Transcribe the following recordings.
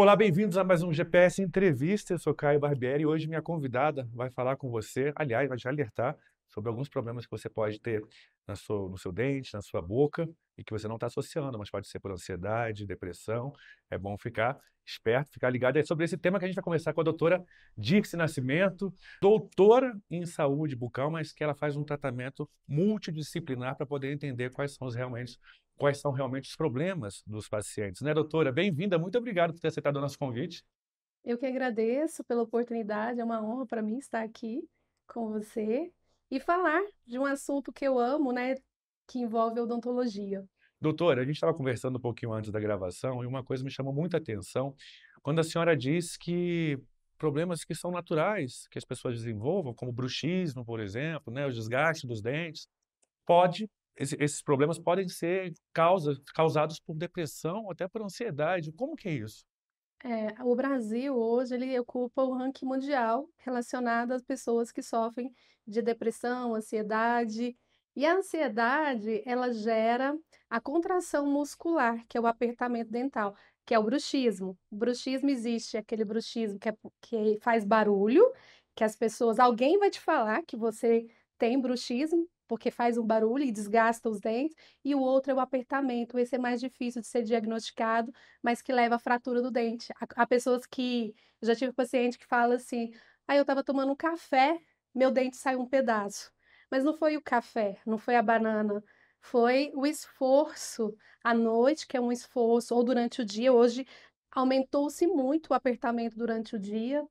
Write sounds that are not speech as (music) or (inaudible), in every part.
Olá, bem-vindos a mais um GPS Entrevista. Eu sou Caio Barbieri e hoje minha convidada vai falar com você, aliás, vai te alertar sobre alguns problemas que você pode ter na sua, no seu dente, na sua boca e que você não está associando, mas pode ser por ansiedade, depressão. É bom ficar esperto, ficar ligado. É sobre esse tema que a gente vai conversar com a doutora Dirce Nascimento, doutora em saúde bucal, mas que ela faz um tratamento multidisciplinar para poder entender quais são os, realmente quais são realmente os problemas dos pacientes. Né, doutora? Bem-vinda, muito obrigado por ter aceitado o nosso convite. Eu que agradeço pela oportunidade, é uma honra para mim estar aqui com você e falar de um assunto que eu amo, né, que envolve odontologia. Doutora, a gente estava conversando um pouquinho antes da gravação e uma coisa me chamou muita atenção quando a senhora diz que problemas que são naturais que as pessoas desenvolvam, como bruxismo, por exemplo, né, o desgaste dos dentes, pode esses problemas podem ser causa, causados por depressão, até por ansiedade. Como que é isso? É, o Brasil hoje ele ocupa o ranking mundial relacionado às pessoas que sofrem de depressão, ansiedade. E a ansiedade ela gera a contração muscular, que é o apertamento dental, que é o bruxismo. O bruxismo existe, aquele bruxismo que, é, que faz barulho, que as pessoas, alguém vai te falar que você tem bruxismo, porque faz um barulho e desgasta os dentes, e o outro é o apertamento. Esse é mais difícil de ser diagnosticado, mas que leva à fratura do dente. Há, pessoas que. Eu já tive paciente que fala assim: aí ah, eu estava tomando um café, meu dente saiu um pedaço. Mas não foi o café, não foi a banana, foi o esforço à noite, que é um esforço, ou durante o dia. Hoje aumentou-se muito o apertamento durante o dia.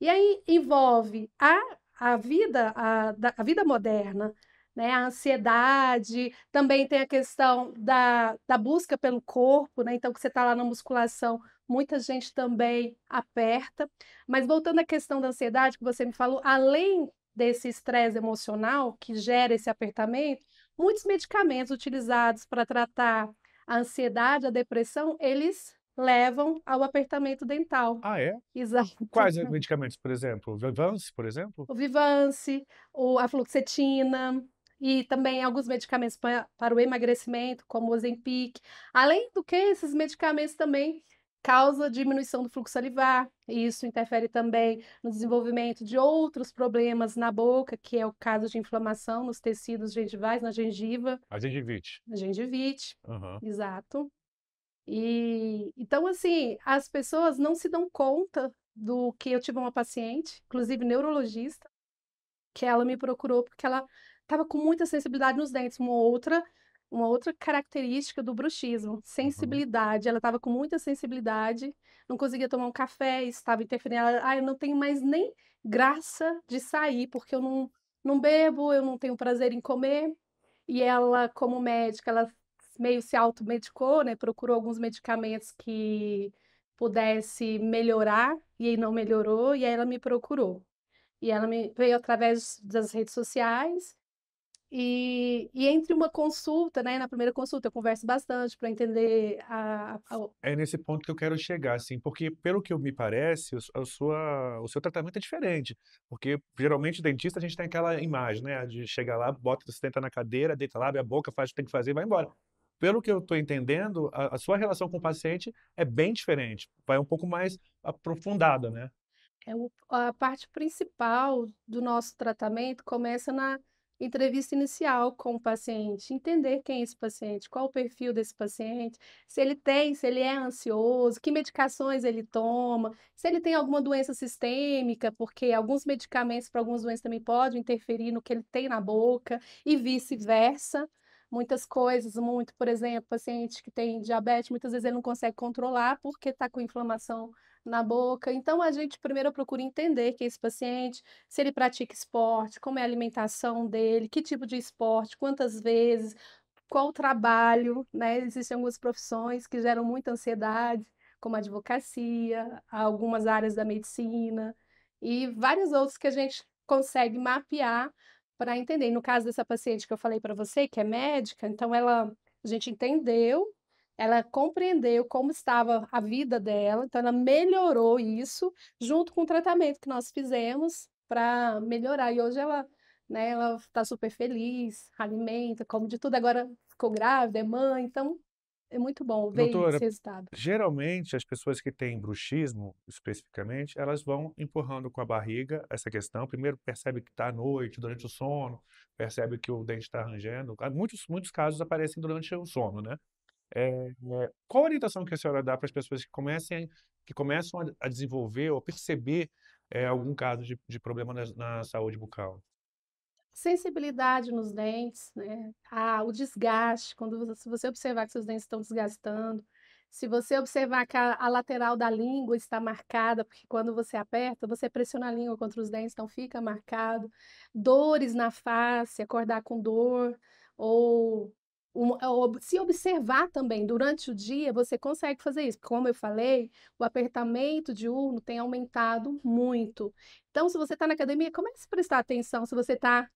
E aí envolve a, a vida, a, a vida moderna, né, a ansiedade, também tem a questão da, da busca pelo corpo, né, então que você está lá na musculação, muita gente também aperta. Mas voltando à questão da ansiedade que você me falou, além desse estresse emocional que gera esse apertamento, muitos medicamentos utilizados para tratar a ansiedade, a depressão, eles levam ao apertamento dental. Ah, é? Exato. Quais medicamentos, por exemplo? O Vivance, por exemplo? O Vivance, o, a fluoxetina, e também alguns medicamentos pra, para o emagrecimento, como o Ozempic. Além do que, esses medicamentos também causam diminuição do fluxo salivar, e isso interfere também no desenvolvimento de outros problemas na boca, que é o caso de inflamação nos tecidos gengivais, na gengiva. A gengivite. A gengivite, uhum. exato. E então, assim, as pessoas não se dão conta do que eu tive uma paciente, inclusive neurologista, que ela me procurou porque ela tava com muita sensibilidade nos dentes, uma outra uma outra característica do bruxismo, uhum. sensibilidade. Ela estava com muita sensibilidade, não conseguia tomar um café, estava interferindo. Ela, ah, eu não tenho mais nem graça de sair, porque eu não, não bebo, eu não tenho prazer em comer. E ela, como médica, ela meio se automedicou, né? Procurou alguns medicamentos que pudesse melhorar, e aí não melhorou, e aí ela me procurou. E ela me veio através das redes sociais, e, e, entre uma consulta, né, na primeira consulta, eu converso bastante para entender a, a, É nesse ponto que eu quero chegar, assim, porque pelo que me parece, a sua, o seu tratamento é diferente. Porque geralmente o dentista a gente tem aquela imagem, né, de chegar lá, bota, senta na cadeira, deita lá, abre a boca, faz o que tem que fazer e vai embora. Pelo que eu estou entendendo, a, a sua relação com o paciente é bem diferente, vai um pouco mais aprofundada, né? É o, a parte principal do nosso tratamento começa na entrevista inicial com o paciente, entender quem é esse paciente, qual o perfil desse paciente, se ele tem, se ele é ansioso, que medicações ele toma, se ele tem alguma doença sistêmica, porque alguns medicamentos para algumas doenças também podem interferir no que ele tem na boca e vice-versa. Muitas coisas, muito, por exemplo, paciente que tem diabetes, muitas vezes ele não consegue controlar porque está com inflamação na boca. Então, a gente primeiro procura entender quem é esse paciente, se ele pratica esporte, como é a alimentação dele, que tipo de esporte, quantas vezes, qual o trabalho, né? Existem algumas profissões que geram muita ansiedade, como a advocacia, algumas áreas da medicina e vários outros que a gente consegue mapear para entender. No caso dessa paciente que eu falei para você, que é médica, então ela a gente entendeu ela compreendeu como estava a vida dela, então ela melhorou isso junto com o tratamento que nós fizemos para melhorar. E hoje ela né, ela está super feliz, alimenta, come de tudo, agora ficou grávida, é mãe, então é muito bom ver Doutora, esse resultado. Geralmente, as pessoas que têm bruxismo, especificamente, elas vão empurrando com a barriga essa questão. Primeiro percebe que está à noite, durante o sono, percebe que o dente está rangendo. Muitos, muitos casos aparecem durante o sono, né? É, é, qual a orientação que a senhora dá para as pessoas que comecem que começam a, a desenvolver ou perceber é, algum caso de, de problema na, na, saúde bucal? Sensibilidade nos dentes, né? Ah, o desgaste, quando você, se você observar que seus dentes estão desgastando, se você observar que a, a lateral da língua está marcada, porque quando você aperta, você pressiona a língua contra os dentes, então fica marcado. Dores na face, acordar com dor, ou se observar também durante o dia, você consegue fazer isso. Como eu falei, o apertamento diurno tem aumentado muito. Então, se você está na academia, comece a prestar atenção se você está.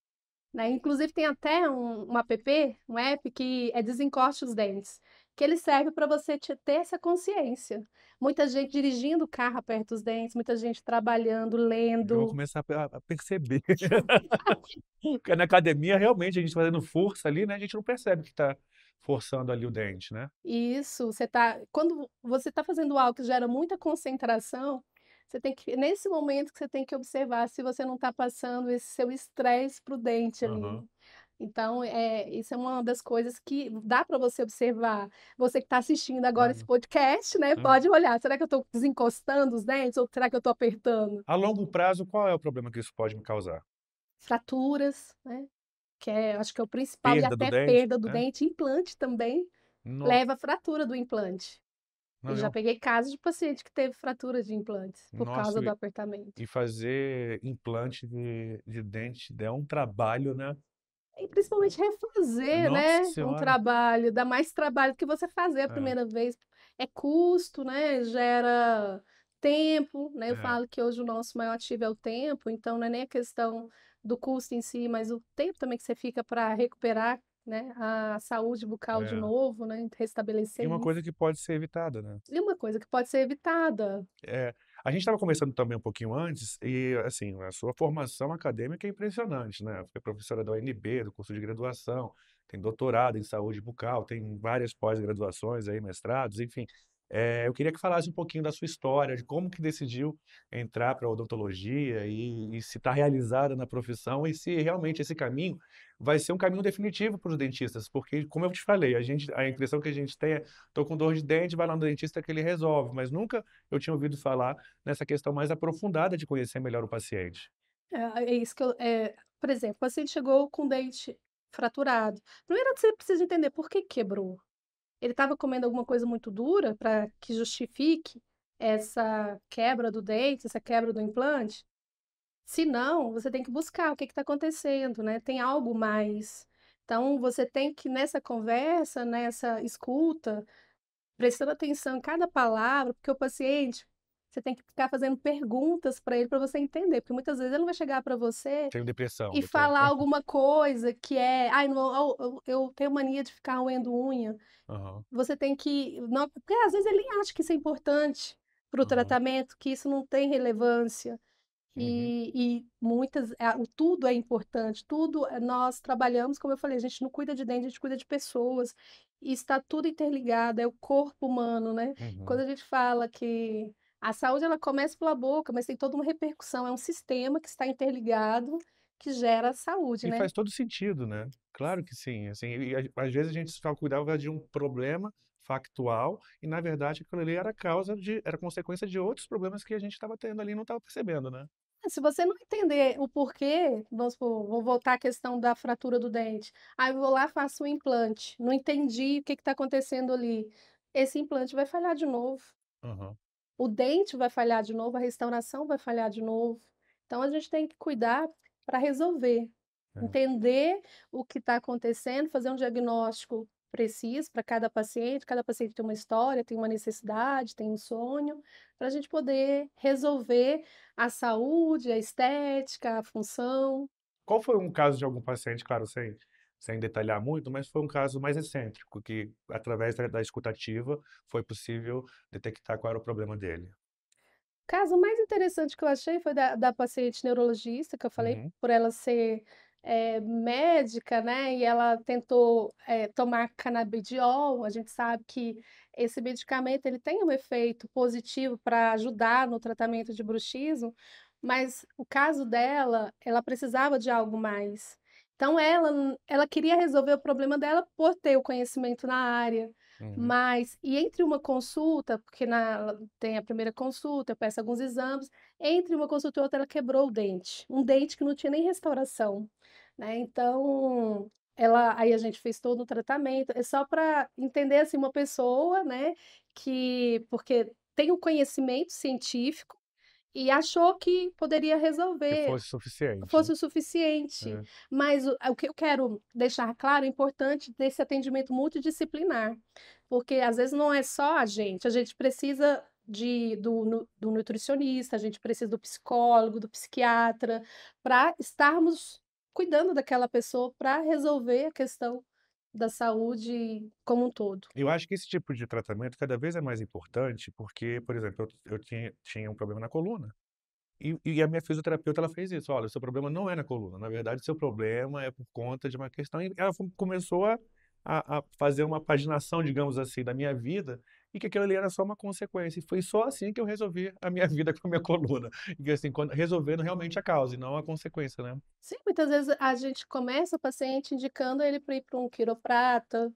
Né? Inclusive, tem até um, um app, um app que é desencoste os dentes que ele serve para você te ter essa consciência. Muita gente dirigindo o carro aperta os dentes, muita gente trabalhando, lendo. Eu vou começar a perceber. (laughs) Porque na academia, realmente, a gente fazendo força ali, né? A gente não percebe que está forçando ali o dente, né? Isso, você tá. Quando você está fazendo algo que gera muita concentração, você tem que. Nesse momento que você tem que observar se você não está passando esse seu estresse para o dente ali. Uhum. Então, é, isso é uma das coisas que dá para você observar. Você que está assistindo agora esse podcast, né? Hum. Pode olhar. Será que eu estou desencostando os dentes ou será que eu estou apertando? A longo prazo, qual é o problema que isso pode me causar? Fraturas, né? Que é, acho que é o principal, perda e até do perda dente, do né? dente, implante também. Nossa. Leva a fratura do implante. Não, eu já peguei casos de paciente que teve fratura de implantes por Nossa, causa do apertamento. E fazer implante de, de dente é um trabalho, né? e principalmente refazer, né, Nossa né? Senhora. Um trabalho, dá mais trabalho do que você fazer a é. primeira é. vez. É custo, né? Gera tempo, né? Eu é. falo que hoje o nosso maior ativo é o tempo, então não é nem a questão do custo em si, mas o tempo também que você fica para recuperar né, a saúde bucal é. de novo, né, restabelecer. E uma isso. coisa que pode ser evitada, né? E uma coisa que pode ser evitada. É, a gente estava conversando também um pouquinho antes, e assim, a sua formação acadêmica é impressionante, né? Foi é professora da UNB, do curso de graduação, tem doutorado em saúde bucal, tem várias pós-graduações aí, mestrados, enfim. É, eu queria que falasse um pouquinho da sua história, de como que decidiu entrar para a odontologia e, e se está realizada na profissão e se realmente esse caminho vai ser um caminho definitivo para os dentistas, porque, como eu te falei, a, gente, a impressão que a gente tem é, estou com dor de dente, vai lá no dentista que ele resolve, mas nunca eu tinha ouvido falar nessa questão mais aprofundada de conhecer melhor o paciente. É, é isso que eu... É, por exemplo, o paciente chegou com dente fraturado. Primeiro você precisa entender por que quebrou, ele estava comendo alguma coisa muito dura para que justifique essa quebra do dente, essa quebra do implante? Se não, você tem que buscar o que está acontecendo, né? Tem algo mais. Então, você tem que, nessa conversa, nessa escuta, prestando atenção em cada palavra, porque o paciente, você tem que ficar fazendo perguntas para ele para você entender, porque muitas vezes ele não vai chegar para você tenho depressão, e falar alguma coisa que é, ai, eu, eu, tenho mania de ficar roendo unha. Uhum. Você tem que, não, porque às vezes ele acha que isso é importante para o uhum. tratamento, que isso não tem relevância. Uhum. E, e, muitas, é, tudo é importante, tudo eh, nós trabalhamos, como eu falei, a gente não cuida de dente, a gente cuida de pessoas, e está tudo interligado, é o corpo humano, né? Uhum. Quando a gente fala que a saúde ela começa pela boca, mas tem toda uma repercussão. É um sistema que está interligado que gera saúde, e né? faz todo sentido, né? Claro que sim. Assim, e, a, às vezes a gente só cuidava de um problema factual e na verdade aquilo ali era causa de, era consequência de outros problemas que a gente estava tendo ali e não estava percebendo, né? Ah, se você não entender o porquê, vamos vou voltar à questão da fratura do dente. Aí eu vou lá, faço um implante, não entendi o que está acontecendo ali. Esse implante vai falhar de novo. Uhum o dente vai falhar de novo, a restauração vai falhar de novo. Então a gente tem que cuidar para resolver, é. entender o que está acontecendo, fazer um diagnóstico preciso para cada paciente. Cada paciente tem uma história, tem uma necessidade, tem um sonho, para a gente poder resolver a saúde, a estética, a função. Qual foi um caso de algum paciente, claro, sem sem detalhar muito, mas foi um caso mais excêntrico, que através da, escutativa foi possível detectar qual era o problema dele. O caso mais interessante que eu achei foi da, da paciente neurologista, que eu falei, uhum. por ela ser é, médica, né? E ela tentou é, tomar canabidiol. A gente sabe que esse medicamento ele tem um efeito positivo para ajudar no tratamento de bruxismo, mas o caso dela, ela precisava de algo mais. Então ela, ela queria resolver o problema dela por ter o conhecimento na área. Uhum. Mas, e entre uma consulta, porque na, tem a primeira consulta, eu peço alguns exames, entre uma consulta e outra, ela quebrou o dente. Um dente que não tinha nem restauração. Né? Então, ela, aí a gente fez todo o tratamento. É só para entender assim, uma pessoa, né? Que, porque tem o conhecimento científico, e achou que poderia resolver. Que fosse suficiente. Fosse né? o suficiente. É. Mas o, o, que eu quero deixar claro, é importante desse atendimento multidisciplinar, porque às vezes não é só a gente, a gente precisa de, do, do nutricionista, a gente precisa do psicólogo, do psiquiatra, para estarmos cuidando daquela pessoa para resolver a questão da saúde como um todo. Eu acho que esse tipo de tratamento cada vez é mais importante, porque, por uhum. exemplo, eu, eu tinha, tinha um problema na coluna. E, e, a minha fisioterapeuta ela fez isso. Olha, seu problema não é na coluna. Na verdade, seu problema é por conta de uma questão. E ela começou a, a, a fazer uma paginação, digamos assim, da minha vida e que aquilo ali era só uma consequência. E foi só assim que eu resolvi a minha (laughs) vida com a minha coluna. E assim, quando, resolvendo realmente a causa e não a consequência, né? Sim, muitas vezes a gente começa o paciente indicando ele para ir para um quiroprata,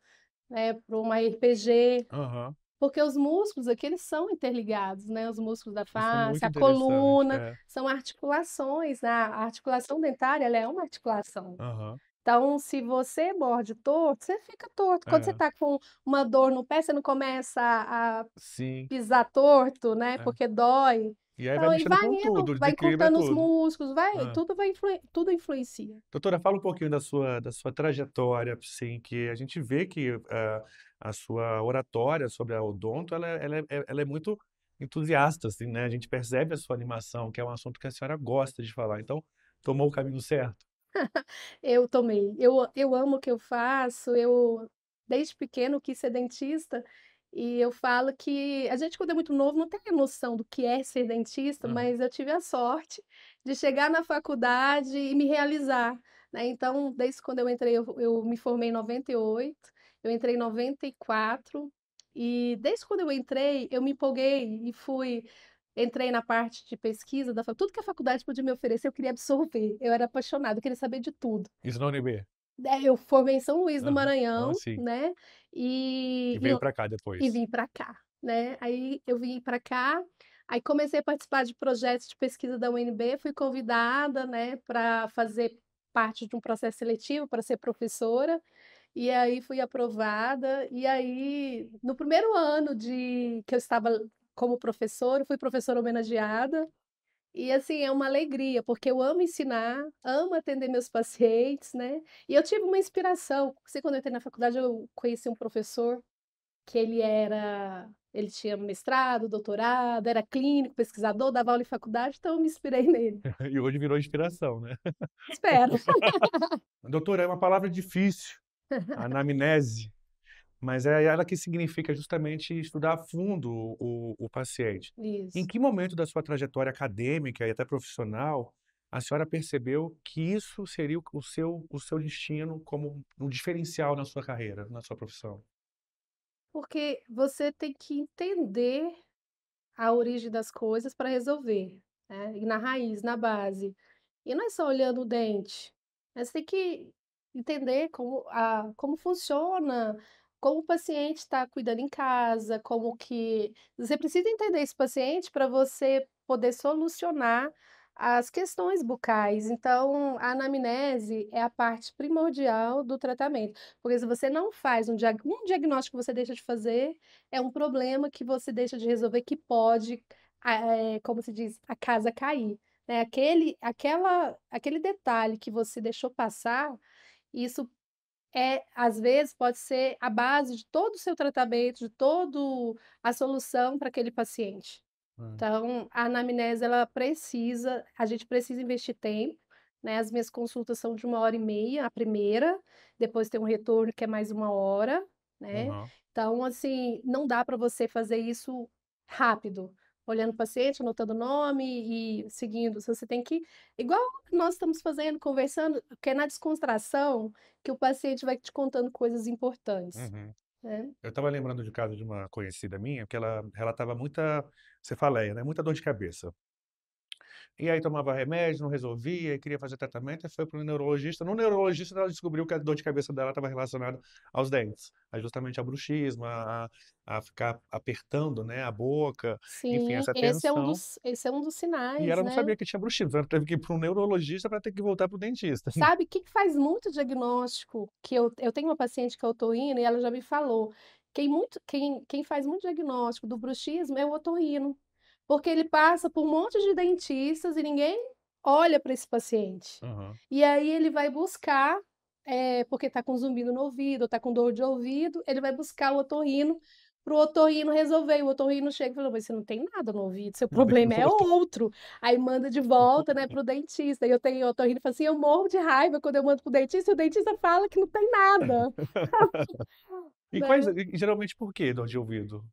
né, para uma RPG. Uhum. Porque os músculos aqui, eles são interligados, né? Os músculos da é face, é a coluna, é. são articulações. Né? A articulação dentária, ela é uma articulação. Uhum. Então, se você morde torto, você fica torto. Quando você está é. com uma dor no pé, você não começa a Sim. pisar torto, né? É. Porque dói. E aí então, vai mexendo vai com tudo, vai encurtando os músculos, vai, ah. tudo vai influ, tudo influencia. Doutora, fala um pouquinho da sua da sua trajetória, assim, que a gente vê que uh, a sua oratória sobre a odonto, ela, ela, é, ela é muito entusiasta, assim, né? A gente percebe a sua animação, que é um assunto que a senhora gosta de falar. Então, tomou o caminho certo? Eu tomei. Eu, eu amo o que eu faço. Eu, desde pequeno, quis ser dentista. E eu falo que a gente, quando é muito novo, não tem noção do que é ser dentista, uhum. mas eu tive a sorte de chegar na faculdade e me realizar. Né? Então, desde quando eu entrei, eu, eu me formei em 98, eu entrei em 94, e desde quando eu entrei, eu me empolguei e fui entrei na parte de pesquisa, da, tudo que a faculdade podia me oferecer, eu queria absorver. Eu era apaixonada, eu queria saber de tudo. Isso na UNB? É, eu formei em São Luís, ah, no Maranhão, ah, né? E, e veio para cá depois. E vim para cá, né? Aí eu vim para cá, aí comecei a participar de projetos de pesquisa da UNB, fui convidada, né, para fazer parte de um processo seletivo para ser professora. E aí fui aprovada. E aí, no primeiro ano de que eu estava como professora, fui professora homenageada. E assim, é uma alegria, porque eu amo ensinar, amo atender meus pacientes, né? E eu tive uma inspiração. Sei quando eu entrei na faculdade, eu conheci um professor que ele era, ele tinha mestrado, doutorado, era clínico, pesquisador, dava aula em faculdade, então eu me inspirei (laughs) nele. (laughs) E hoje virou inspiração, né? Espero. (laughs) Doutora, é uma palavra difícil. Anamnese. Mas é ela que significa justamente estudar a fundo o, o, paciente. Isso. Em que momento da sua trajetória acadêmica e até profissional a senhora percebeu que isso seria o seu, o seu destino como um diferencial na sua carreira, na sua profissão? Porque você tem que entender a origem das coisas para resolver, né? E na raiz, na base. E não é só olhando o dente, você tem que entender como, a, como funciona como o paciente está cuidando em casa, como que você precisa entender esse paciente para você poder solucionar as questões bucais. Então, a anamnese é a parte primordial do tratamento, porque se você não faz um, um diagnóstico que você deixa de fazer, é um problema que você deixa de resolver que pode, é, como se diz, a casa cair. Né? Aquele, aquela, aquele detalhe que você deixou passar, isso é, às vezes, pode ser a base de todo o seu tratamento, de toda a solução para aquele paciente. Hum. Então, a anamnese, ela precisa, a gente precisa investir tempo, né? As minhas consultas são de uma hora e meia, a primeira, depois tem um retorno que é mais uma hora, né? Uhum. Então, assim, não dá para você fazer isso rápido olhando o paciente, anotando o nome e seguindo. Então, você tem que, igual nós estamos fazendo, conversando, porque é na descontração que o paciente vai te contando coisas importantes. Uhum. Né? Eu estava lembrando de um caso de uma conhecida minha, que ela relatava muita cefaleia, né? muita dor de cabeça. E aí tomava remédio, não resolvia, queria fazer tratamento, e foi para o neurologista. No neurologista, ela descobriu que a dor de cabeça dela estava relacionada aos dentes, a justamente a bruxismo, a, a ficar apertando né, a boca, Sim, enfim, essa tensão. Esse é, um dos, esse é um dos sinais, E ela né? não sabia que tinha bruxismo, ela teve que ir para um neurologista para ter que voltar para o dentista. Né? Sabe, quem faz muito diagnóstico, que eu, eu tenho uma paciente que eu estou indo e ela já me falou, quem, muito, quem, quem faz muito diagnóstico do bruxismo é o otorrino porque ele passa por um monte de dentistas e ninguém olha para esse paciente. Uhum. E aí ele vai buscar, é, porque está com zumbido no ouvido, está com dor de ouvido, ele vai buscar o otorrino para o otorrino resolver. O otorrino chega e fala, mas você não tem nada no ouvido, seu problema é outro. Aí manda de volta né, (laughs) para o dentista. E eu tenho o otorrino e fala assim, eu morro de raiva quando eu mando para o dentista e o dentista fala que não tem nada. (laughs) (laughs) e né? quais, geralmente por que dor de ouvido?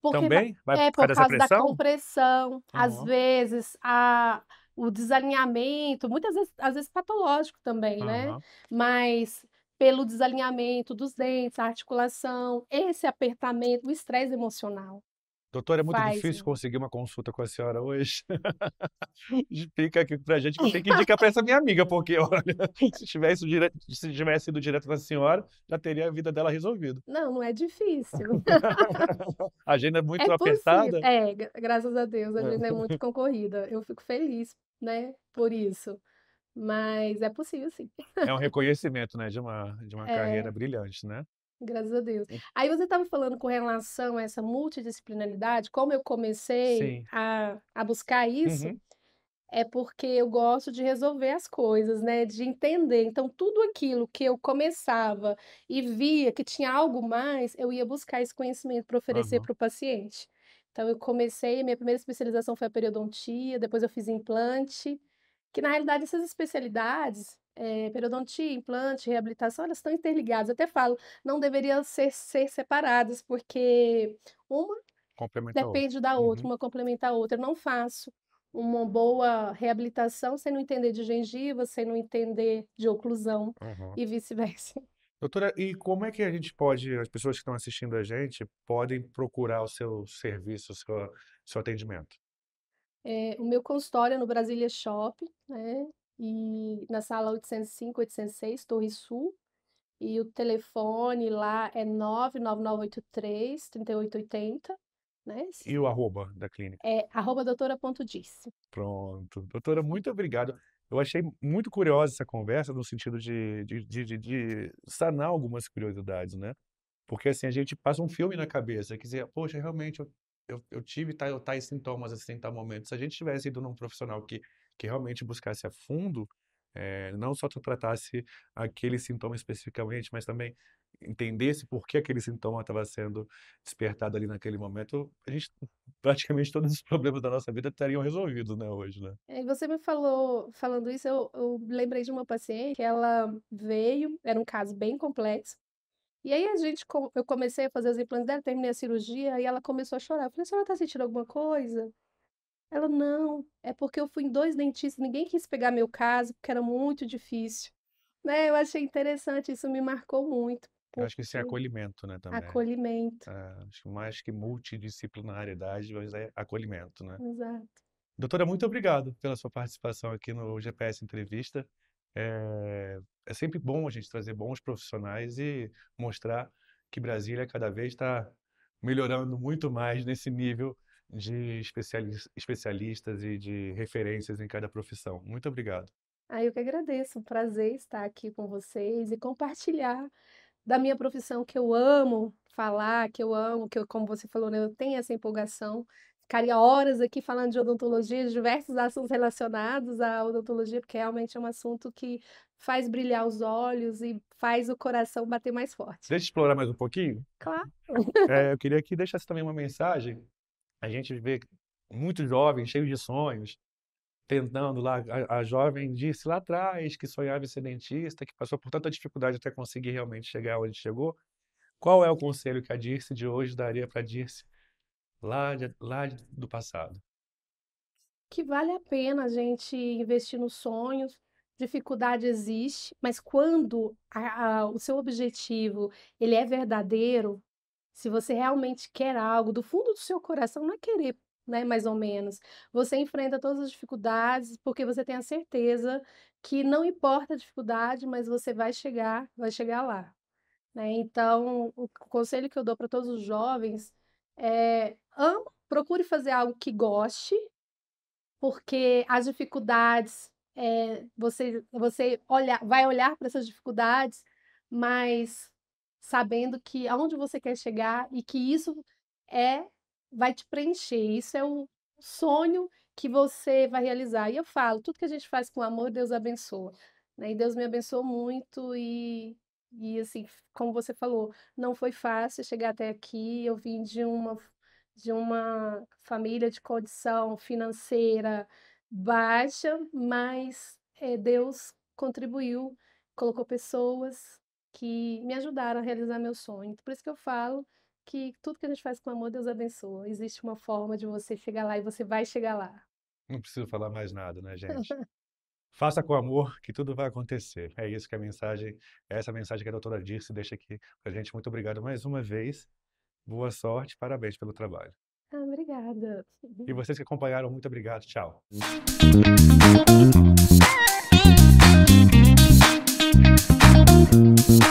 Porque Também? Vai é, por, causa, da compressão, uhum. às vezes a, o desalinhamento, muitas vezes, às vezes patológico também, uhum. né? Mas pelo desalinhamento dos dentes, a articulação, esse apertamento, o estresse emocional. Doutora, é muito Faz, difícil conseguir uma consulta com a senhora hoje. (laughs) Explica aqui pra gente que tem que indicar para essa minha amiga, porque, olha, (laughs) se tivesse, dire... se tivesse ido direto com a senhora, já teria a vida dela resolvido. Não, não é difícil. (laughs) a agenda é, é muito é apertada? É, graças a Deus, a agenda é. é muito concorrida. Eu fico feliz, né, por isso. Mas é possível, sim. É um reconhecimento, né, de uma, de uma é... carreira brilhante, né? Graças a Deus. Aí você estava falando com relação a essa multidisciplinaridade, como eu comecei a, a buscar isso, uhum. é porque eu gosto de resolver as coisas, né? De entender. Então, tudo aquilo que eu começava e via que tinha algo mais, eu ia buscar esse conhecimento para oferecer uhum. para o paciente. Então, eu comecei, minha primeira especialização foi a periodontia, depois eu fiz implante, que na realidade essas especialidades é, periodontia, implante, reabilitação, elas estão interligadas. Eu até falo, não deveriam ser, ser separadas, porque uma depende da outra, uhum. uma complementa a outra. Eu não faço uma boa reabilitação sem não entender de gengiva, sem não entender de oclusão uhum. e vice-versa. Doutora, e como é que a gente pode, as pessoas que estão assistindo a gente, podem procurar o seu serviço, o seu, seu atendimento? É, o meu consultório é no Brasília Shop, né? e na sala 805, 806, Torre Sul. E o telefone lá é 99983 3880. Né? E o arroba da clínica? É arroba doutora.disse. Pronto. Doutora, muito obrigado. Eu achei muito curiosa essa conversa no sentido de, de, de, de, sanar algumas curiosidades, né? Porque assim, a gente passa um filme na uhum. cabeça, que dizer, poxa, realmente eu, eu, eu tive tais, tais sintomas assim, tal momento. Se a gente tivesse ido num profissional que que realmente buscasse a fundo, é, não só tratasse aquele sintoma especificamente, mas também entendesse por que aquele sintoma estava sendo despertado ali naquele momento, a gente (laughs) praticamente todos os problemas da nossa vida estariam resolvidos, né, hoje, né? É, você me falou, falando isso, eu, eu lembrei de uma paciente que ela veio, era um caso bem complexo, e aí a gente, eu comecei a fazer os implantes dela, terminei a cirurgia, e ela começou a chorar. Eu falei, a senhora está sentindo alguma coisa? Ela, não, é porque eu fui em dois dentistas, ninguém quis pegar meu caso, porque era muito difícil. Né? Eu achei interessante, isso me marcou muito. Eu acho que isso é acolhimento, né, também. Acolhimento. É, acho que mais que multidisciplinariedade, mas é acolhimento, né? Exato. Doutora, muito obrigado pela sua participação aqui no GPS Entrevista. É, é sempre bom a gente trazer bons profissionais e mostrar que Brasília cada vez está melhorando muito mais nesse nível de especialistas e de referências em cada profissão. Muito obrigado. Ah, eu que agradeço. Um prazer estar aqui com vocês e compartilhar da minha profissão que eu amo falar, que eu amo, que eu, como você falou, né, eu tenho essa empolgação. Ficaria horas aqui falando de odontologia, de diversos assuntos relacionados à odontologia, porque realmente é um assunto que faz brilhar os olhos e faz o coração bater mais forte. Deixa eu explorar mais um pouquinho? Claro. É, eu queria que deixasse também uma mensagem a gente vê muitos jovens cheios de sonhos, tentando lá, a, a, jovem disse lá atrás que sonhava em ser dentista, que passou por tanta dificuldade até conseguir realmente chegar onde chegou. Qual é o conselho que a Dirce de hoje daria para a Dirce lá, de, lá de, do passado? Que vale a pena a gente investir nos sonhos. Dificuldade existe, mas quando a, a, o seu objetivo ele é verdadeiro, se você realmente quer algo do fundo do seu coração, não é querer, né, mais ou menos. Você enfrenta todas as dificuldades porque você tem a certeza que não importa a dificuldade, mas você vai chegar, vai chegar lá. Né? Então, o conselho que eu dou para todos os jovens é amo, procure fazer algo que goste, porque as dificuldades é, você você olhar, vai olhar para essas dificuldades, mas sabendo que aonde você quer chegar e que isso é vai te preencher. Isso é o sonho que você vai realizar. E eu falo, tudo que a gente faz com amor, Deus abençoa. Né? E Deus me abençoou muito e e assim, como você falou, não foi fácil chegar até aqui. Eu vim de uma de uma família de condição financeira baixa, mas é, Deus contribuiu, colocou pessoas que me ajudaram a realizar meu sonho. Por isso que eu falo que tudo que a gente faz com amor, Deus abençoa. Existe uma forma de você chegar lá e você vai chegar lá. Não preciso falar mais nada, né, gente? (laughs) Faça com amor que tudo vai acontecer. É isso que a mensagem, é essa mensagem que a doutora Dirce deixa aqui pra gente. Muito obrigado mais uma vez. Boa sorte, parabéns pelo trabalho. Ah, obrigada. E vocês que acompanharam, muito obrigado. Tchau. Thank you.